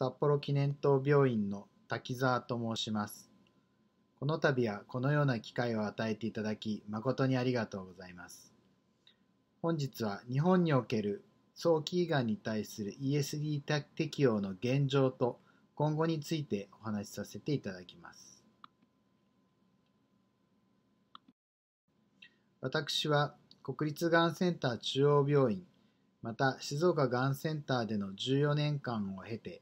札幌記念塔病院の滝沢と申します。この度はこのような機会を与えていただき、誠にありがとうございます。本日は日本における早期がんに対する ESD 適用の現状と今後についてお話しさせていただきます。私は国立がんセンター中央病院また静岡がんセンターでの14年間を経て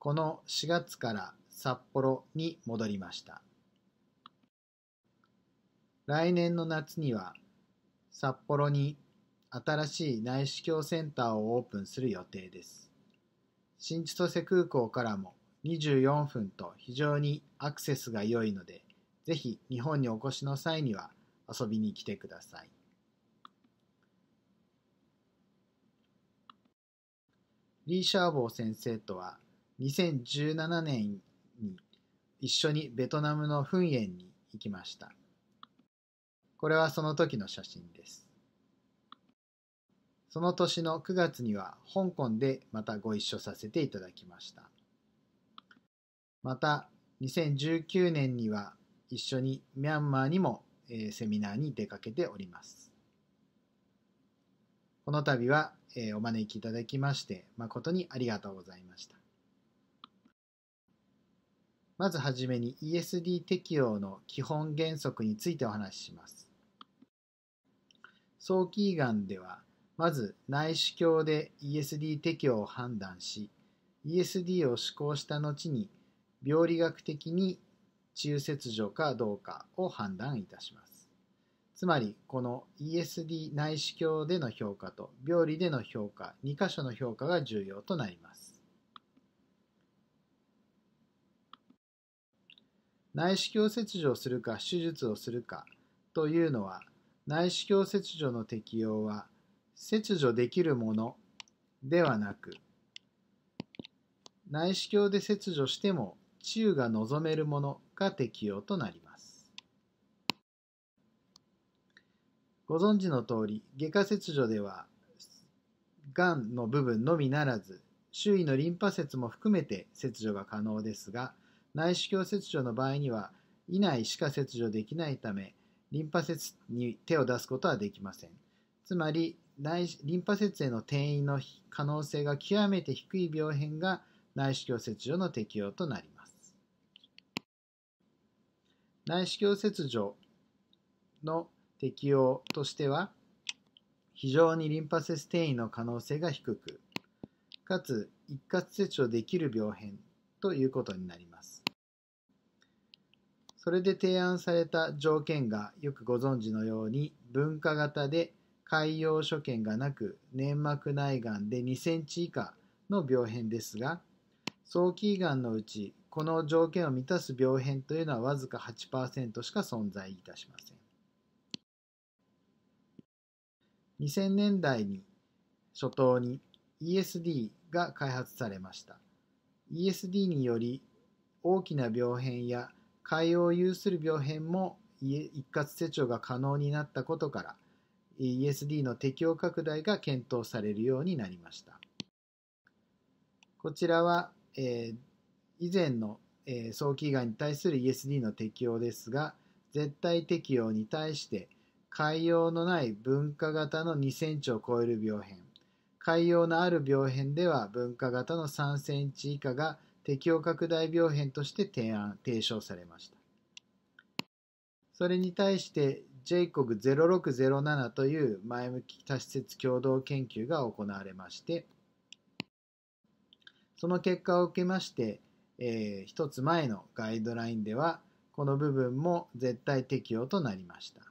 この4月から札幌に戻りました。来年の夏には札幌に新しい内視鏡センターをオープンする予定です。新千歳空港からも24分と非常にアクセスが良いので、ぜひ日本にお越しの際には遊びに来てください。リー・シャーボー先生とは2017年に一緒にベトナムのフンエンに行きました。これはその時の写真です。その年の9月には香港でまたご一緒させていただきました。また2019年には一緒にミャンマーにもセミナーに出かけております。この度はお招きいただきまして誠にありがとうございました。まずはじめに ESD 適用の基本原則についてお話しします。早期胃がんでは、まず内視鏡で ESD 適用を判断し、ESD を施行した後に病理学的に中切除かどうかを判断いたします。つまり、この ESD 内視鏡での評価と病理での評価、2箇所の評価が重要となります。内視鏡切除をするか手術をするかというのは内視鏡切除の適用は切除できるものではなく内視鏡で切除しても治癒が望めるものが適用となりますご存知の通り外科切除ではがんの部分のみならず周囲のリンパ節も含めて切除が可能ですが内視鏡切除の場合には、以内しか切除できないため、リンパ節に手を出すことはできません。つまり、リンパ節への転移の可能性が極めて低い病変が内視鏡切除の適用となります。内視鏡切除の適用としては、非常にリンパ節転移の可能性が低く、かつ一括切除できる病変ということになります。それで提案された条件がよくご存知のように文化型で潰瘍所見がなく粘膜内がんで2センチ以下の病変ですが早期がんのうちこの条件を満たす病変というのはわずか8%しか存在いたしません2000年代に初頭に ESD が開発されました ESD により大きな病変や海洋を有する病変も一括手帳が可能になったことから ESD の適用拡大が検討されるようになりましたこちらは、えー、以前の、えー、早期がんに対する ESD の適用ですが絶対適用に対して潰瘍のない分化型の2センチを超える病変潰瘍のある病変では分化型の3センチ以下が適応拡大病変として提案、提唱されました。それに対して JCOG0607 という前向き多施設共同研究が行われまして、その結果を受けまして、えー、一つ前のガイドラインでは、この部分も絶対適用となりました。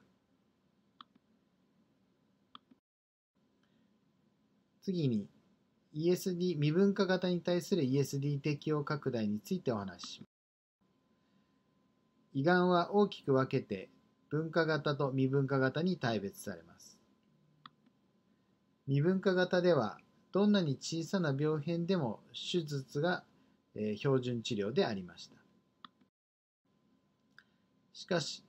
次に ESD 未分化型に対する ESD 適用拡大についてお話しします胃がんは大きく分けて分化型と未分化型に大別されます未分化型ではどんなに小さな病変でも手術が標準治療でありましたしかし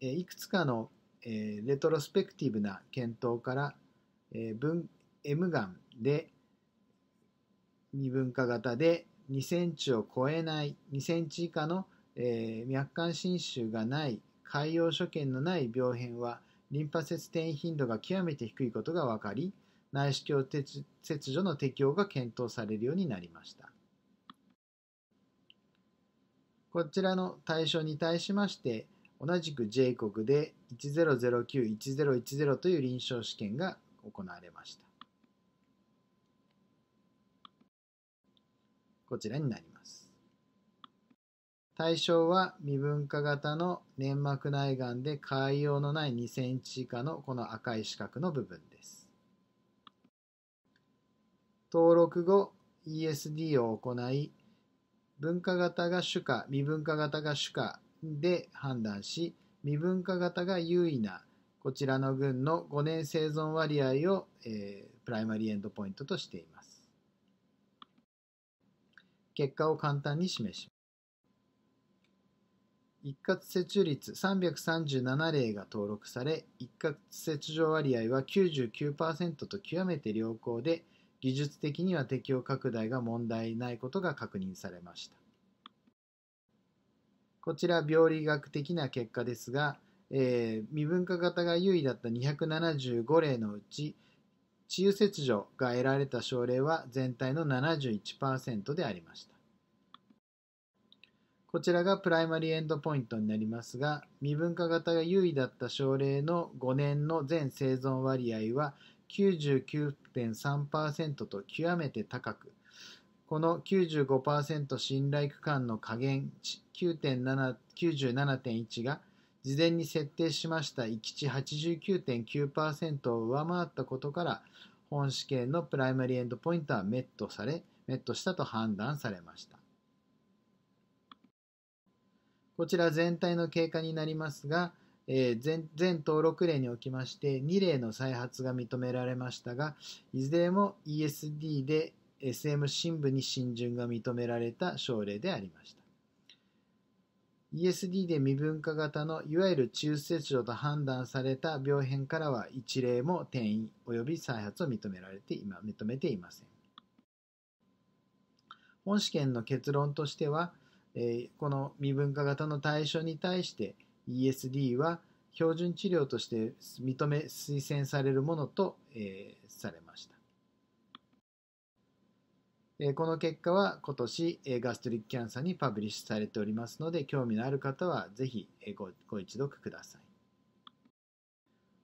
いくつかのレトロスペクティブな検討から M がんで未分化型で2センチを超えない2センチ以下の、えー、脈管侵襲がない潰瘍所見のない病変はリンパ節転移頻度が極めて低いことが分かり内視鏡切除の適用が検討されるようになりましたこちらの対象に対しまして同じく J 国で10091010 1010という臨床試験が行われましたこちらになります。対象は未分化型の粘膜内がんで潰瘍のない2センチ以下のこの赤い四角の部分です。登録後 ESD を行い分化型が主化未分化型が主化で判断し未分化型が優位なこちらの群の5年生存割合を、えー、プライマリーエンドポイントとしています。結果を簡単に示します。一括接種率337例が登録され、一括接種割合は99%と極めて良好で、技術的には適用拡大が問題ないことが確認されました。こちら病理学的な結果ですが、えー、未分化型が優位だった275例のうち治癒切除が得られた症例は全体の71%でありました。こちらがプライマリーエンドポイントになりますが、未分化型が優位だった症例の5年の全生存割合は99.3%と極めて高く、この95%信頼区間の下限97.1が事前に設定しました域値89.9%を上回ったことから、本試験のプライマリーエンドポイントはメットされ、メットしたと判断されました。こちら全体の経過になりますが、え全全登録例におきまして2例の再発が認められましたがいずれも ESD で SM 新部に浸潤が認められた症例でありました。ESD で未分化型のいわゆる中切除と判断された病変からは一例も転移及び再発を認められて今認めていません。本試験の結論としては、この未分化型の対象に対して ESD は標準治療として認め推薦されるものと、されました。この結果は今年ガストリックキャンサーにパブリッシュされておりますので興味のある方はぜひご一読ください。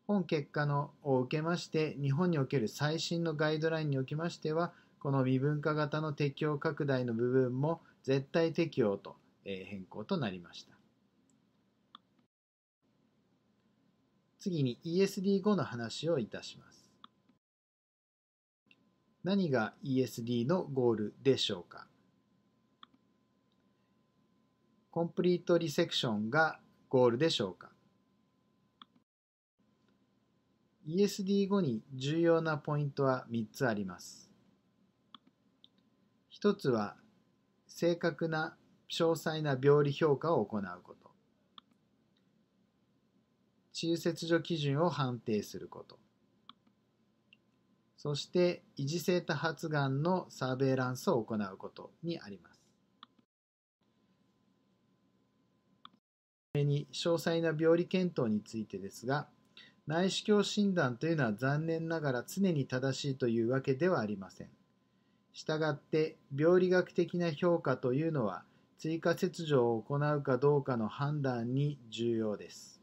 本結果のを受けまして日本における最新のガイドラインにおきましてはこの未分化型の適用拡大の部分も絶対適用と変更となりました。次に ESD5 の話をいたします。何が ESD のゴールでしょうかコンプリートリセクションがゴールでしょうか ESD 後に重要なポイントは3つあります。1つは正確な詳細な病理評価を行うこと。中切除基準を判定すること。そして維持性多発がんのサーベイランスを行うことにあります。に詳細な病理検討についてですが内視鏡診断というのは残念ながら常に正しいというわけではありません。したがって病理学的な評価というのは追加切除を行うかどうかの判断に重要です。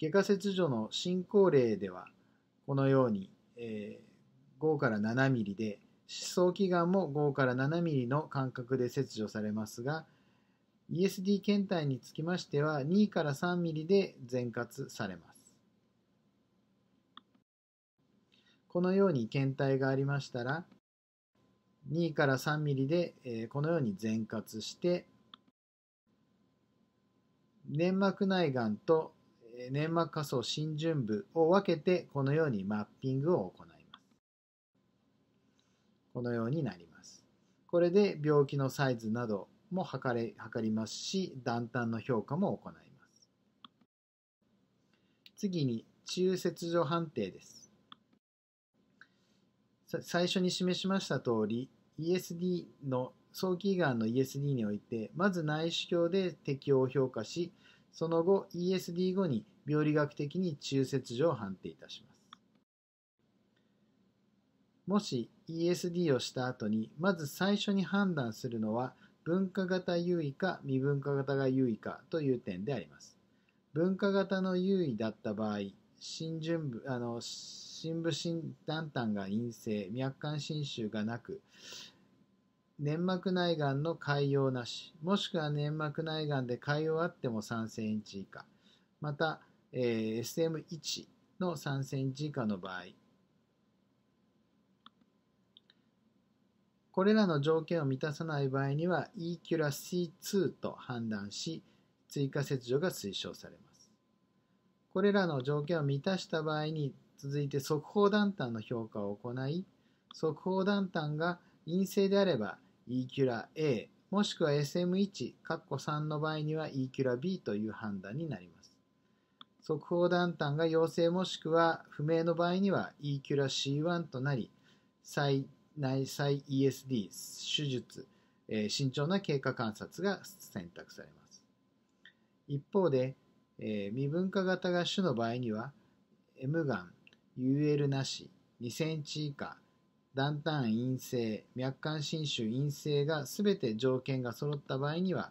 外科切除の進行例ではこのように、えー、5から 7mm で歯槽器がんも5から 7mm の間隔で切除されますが ESD 検体につきましては2から 3mm で全括されます。このように検体がありましたら2から 3mm で、えこのように全括して粘膜内がんと粘膜下層浸潤部を分けてこのようにマッピングを行いますこのようになりますこれで病気のサイズなども測れ測りますし断端の評価も行います次に中切除判定です最初に示しました通り ESD の早期がんの ESD においてまず内視鏡で適応を評価しその後 ESD 後に病理学的に中切除を判定いたします。もし ESD をした後にまず最初に判断するのは分化型優位か未分化型が優位かという点であります。分化型の優位だった場合、新準部あの深部診断単が陰性、脈管侵襲がなく、粘膜内がんの潰瘍なし、もしくは粘膜内がんで潰瘍あっても3センチ以下、また、えー、SM1 の3センチ以下の場合、これらの条件を満たさない場合には E キュラ C2 と判断し、追加切除が推奨されます。これらの条件を満たした場合に続いて速報団体の評価を行い、速報団体が陰性であれば E キュラ A もしくは SM1、3の場合には E キュラ B という判断になります。速報団体が陽性もしくは不明の場合には E キュラ C1 となり、再内再 ESD、手術、えー、慎重な経過観察が選択されます。一方で、えー、未分化型が主の場合には、M がん、UL なし、2センチ以下、断端陰性、脈管侵襲陰性が全て条件が揃った場合には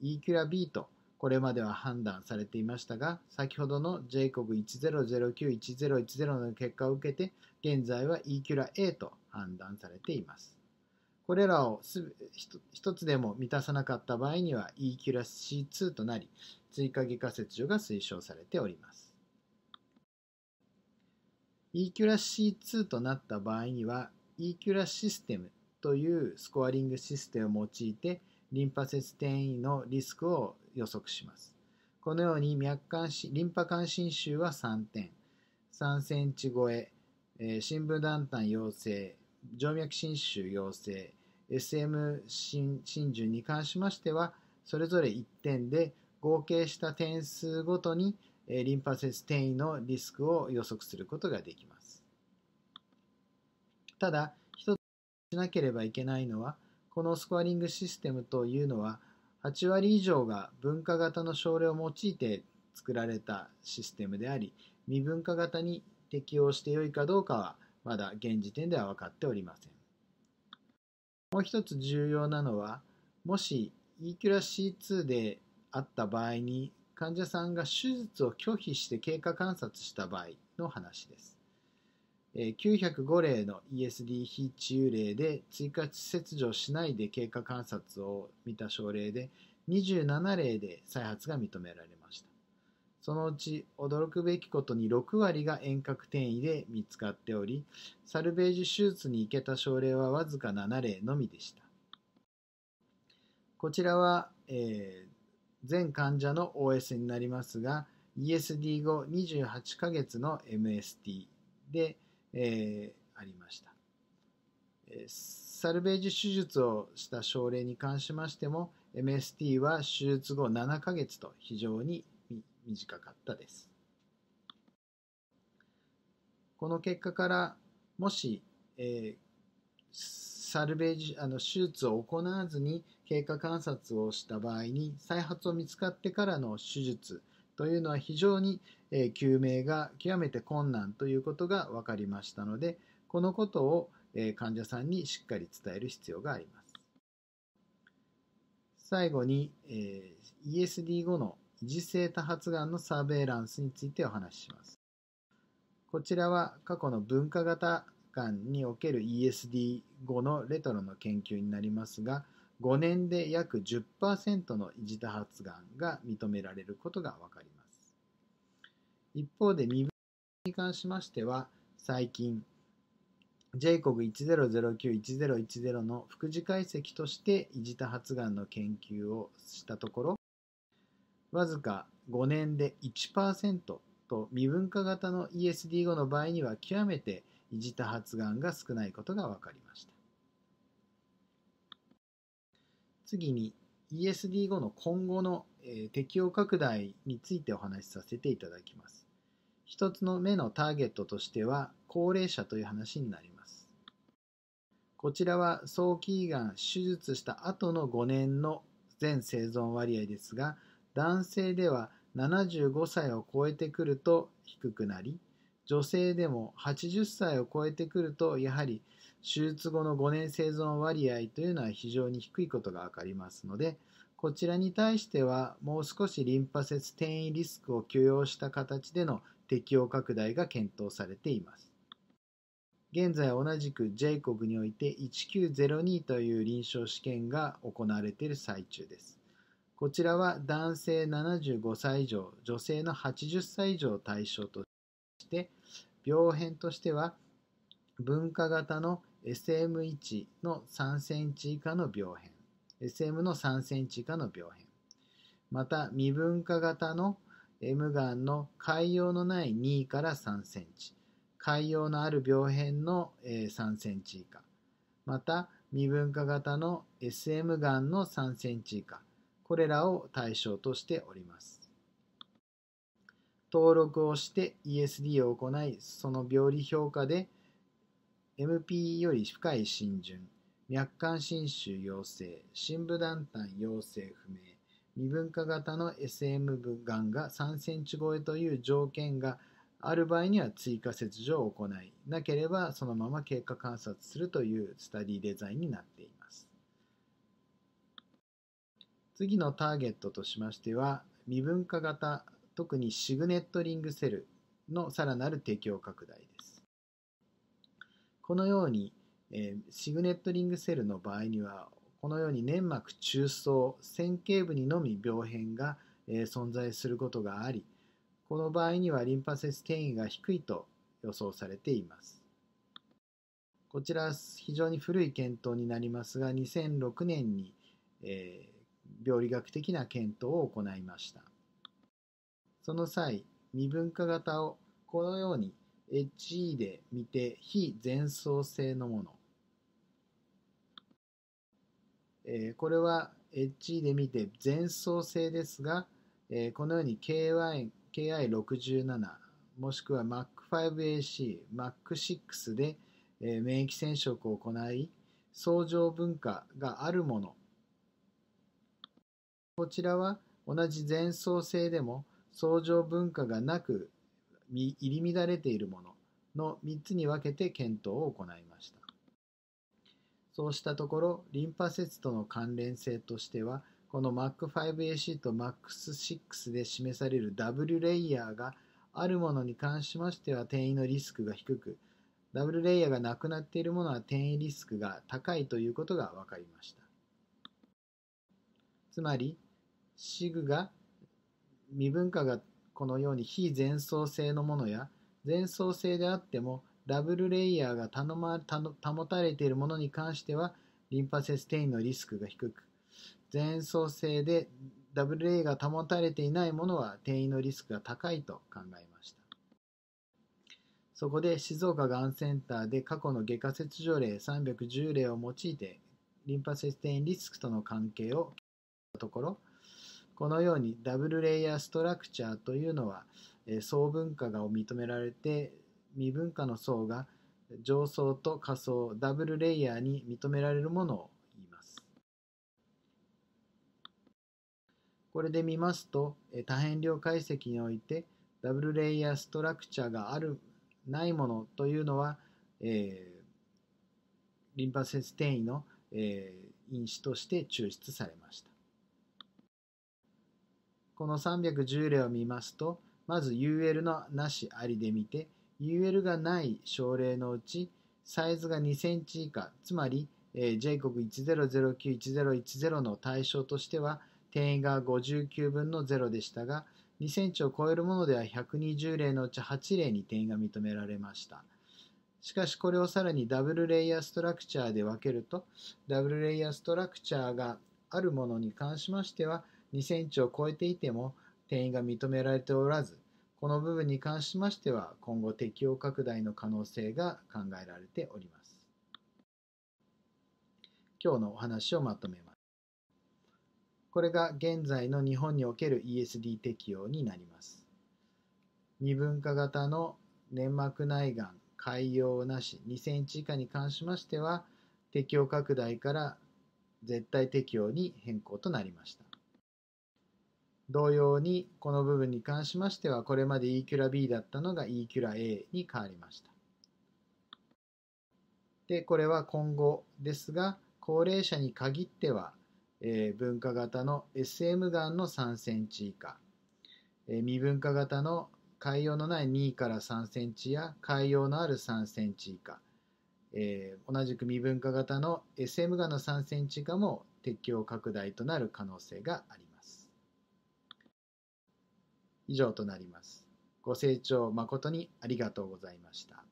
E キュラ B とこれまでは判断されていましたが、先ほどの j コ g 10091010の結果を受けて、現在は E キュラ A と判断されています。これらを1つでも満たさなかった場合には E キュラ C2 となり、追加外科切除が推奨されております。E キュラ C2 となった場合には EQ ラシステムというスコアリングシステムを用いてリンパ節転移のリスクを予測します。このように脈管リンパ管侵襲は3点、3センチ超え、え深部断端陽性、静脈侵襲陽性、SM 真珠に関しましては、それぞれ1点で合計した点数ごとにリンパ節転移のリスクを予測することができます。ただ、一つしなければいけないのは、このスコアリングシステムというのは、8割以上が文化型の症例を用いて作られたシステムであり、未文化型に適応してよいかどうかは、まだ現時点では分かっておりません。もう一つ重要なのは、もし E q ュラ C2 であった場合に患者さんが手術を拒否して経過観察した場合の話です。905例の ESD 非治癒例で追加切除しないで経過観察を見た症例で27例で再発が認められましたそのうち驚くべきことに6割が遠隔転移で見つかっておりサルベージ手術に行けた症例はわずか7例のみでしたこちらは、えー、全患者の OS になりますが ESD 後28ヶ月の MST でえー、ありました。サルベージ手術をした症例に関しましても MST は手術後7ヶ月と非常に短かったです。この結果からもし、えー、サルベージあの手術を行わずに経過観察をした場合に再発を見つかってからの手術というのは非常に究明が極めて困難ということが分かりましたのでこのことを患者さんにしっかり伝える必要があります最後に e s d 後の維持性多発がんのサーベイランスについてお話ししますこちらは過去の文化型がんにおける ESD5 のレトロの研究になりますが5年で約10%の維持多発がんが認められることが分かり一方で身分に関しましては、最近、JCOG1009-1010 の副次解析として維持多発がんの研究をしたところ、わずか5年で1%と未分化型の ESD5 の場合には極めて維持多発がんが少ないことが分かりました。次に e s d 後の今後の、え適用拡大についてお話しさせていただきます。1つの目のターゲットとしては高齢者という話になります。こちらは早期がん手術した後の5年の全生存割合ですが、男性では75歳を超えてくると低くなり、女性でも80歳を超えてくるとやはり手術後の5年生存割合というのは非常に低いことが分かりますのでこちらに対してはもう少しリンパ節転移リスクを許容した形での適用拡大が検討されています現在同じく J 国において1902という臨床試験が行われている最中ですこちらは男性75歳以上女性の80歳以上を対象として病変としては分化型の SM1 の3センチ以下の病変 SM の3センチ以下の病変また未分化型の M がんの潰瘍のない2から3センチ潰瘍のある病変の3センチ以下また未分化型の SM がんの3センチ以下これらを対象としております登録をして ESD を行いその病理評価で MP より深い浸潤、脈管侵襲陽性、深部団体陽性不明、未分化型の SM 部がんが3センチ超えという条件がある場合には追加切除を行い、なければそのまま経過観察するというスタディデザインになっています。次のターゲットとしましては、未分化型、特にシグネットリングセルのさらなる適用拡大です。このように、えー、シグネットリングセルの場合にはこのように粘膜中層線形部にのみ病変が、えー、存在することがありこの場合にはリンパ節転移が低いと予想されていますこちら非常に古い検討になりますが2006年に、えー、病理学的な検討を行いましたその際未分化型をこのようにエッで見て非前奏性のもの、えー、これはエッで見て前奏性ですが、えー、このように KI, KI67 もしくは MAC5AC、MAC6 で、えー、免疫染色を行い相乗分化があるものこちらは同じ前奏性でも相乗分化がなく入り乱れているものの3つに分けて検討を行いましたそうしたところリンパ節との関連性としてはこの MAC5AC と MAX6 で示される W レイヤーがあるものに関しましては転移のリスクが低く W レイヤーがなくなっているものは転移リスクが高いということが分かりました。つまり、SIG が未分化がこのように非前奏性のものや前奏性であってもダブルレイヤーが頼ま保たれているものに関してはリンパ節転移のリスクが低く前奏性でダブルレイヤーが保たれていないものは転移のリスクが高いと考えましたそこで静岡がんセンターで過去の外科切除例310例を用いてリンパ節転移リスクとの関係をところこのようにダブルレイヤーストラクチャーというのは、え層文化が認められて未文化の層が上層と下層ダブルレイヤーに認められるものを言います。これで見ますと多変量解析においてダブルレイヤーストラクチャーがあるないものというのは、えー、リンパ節転移の、えー、因子として抽出されました。この310例を見ますと、まず UL のなしありで見て、UL がない症例のうち、サイズが2センチ以下、つまり、え J 国10091010の対象としては、定員が59分の0でしたが、2センチを超えるものでは120例のうち8例に定員が認められました。しかしこれをさらにダブルレイヤーストラクチャーで分けると、ダブルレイヤーストラクチャーがあるものに関しましては、2センチを超えていても転移が認められておらず、この部分に関しましては今後適用拡大の可能性が考えられております。今日のお話をまとめます。これが現在の日本における ESD 適用になります。二分化型の粘膜内がん、潰瘍なし2センチ以下に関しましては、適用拡大から絶対適用に変更となりました。同様にこの部分に関しましてはこれまで E キュラ B だったのが E キュラ A に変わりました。でこれは今後ですが高齢者に限っては、えー、分化型の SM がんの3センチ以下、えー、未分化型の潰瘍のない2から3センチや潰瘍のある3センチ以下、えー、同じく未分化型の SM がんの3センチ以下も適用拡大となる可能性があります。以上となります。ご清聴誠にありがとうございました。